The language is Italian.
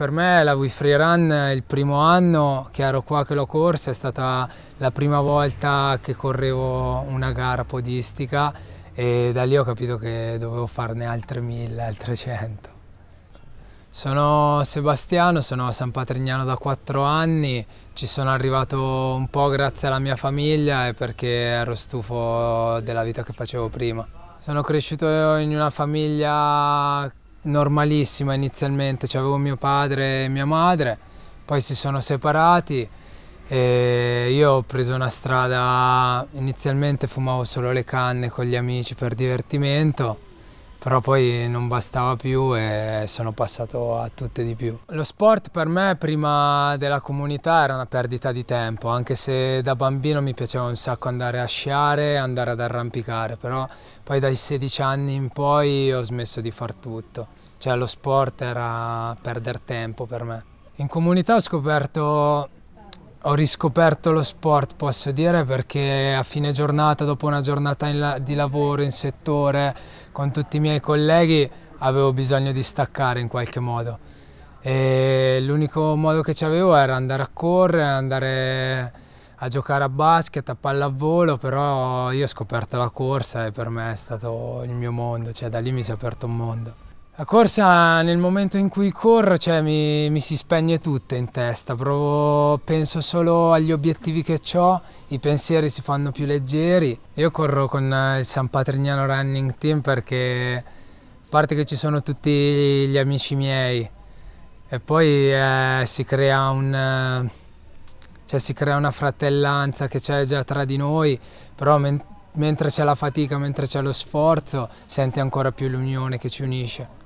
Per me la We Free Run il primo anno che ero qua che l'ho corsa è stata la prima volta che correvo una gara podistica e da lì ho capito che dovevo farne altre 1000, altre 100. Sono Sebastiano, sono a San Patrignano da quattro anni, ci sono arrivato un po' grazie alla mia famiglia e perché ero stufo della vita che facevo prima. Sono cresciuto in una famiglia normalissima inizialmente, c'avevo mio padre e mia madre, poi si sono separati e io ho preso una strada, inizialmente fumavo solo le canne con gli amici per divertimento, però poi non bastava più e sono passato a tutte di più. Lo sport per me prima della comunità era una perdita di tempo, anche se da bambino mi piaceva un sacco andare a sciare, e andare ad arrampicare, però poi dai 16 anni in poi ho smesso di far tutto, cioè lo sport era perdere tempo per me. In comunità ho scoperto ho riscoperto lo sport, posso dire, perché a fine giornata, dopo una giornata la di lavoro in settore con tutti i miei colleghi, avevo bisogno di staccare in qualche modo. l'unico modo che avevo era andare a correre, andare a giocare a basket, a pallavolo, però io ho scoperto la corsa e per me è stato il mio mondo, cioè da lì mi si è aperto un mondo. La corsa nel momento in cui corro cioè, mi, mi, si spegne tutto in testa, provo, penso solo agli obiettivi che ho, i pensieri si fanno più leggeri. Io corro con eh, il San Patrignano Running Team perché a parte che ci sono tutti gli amici miei e poi eh, si, crea un, eh, cioè, si, crea una fratellanza che c'è già tra di noi, però men mentre c'è la fatica, mentre c'è lo sforzo, senti ancora più l'unione che ci unisce.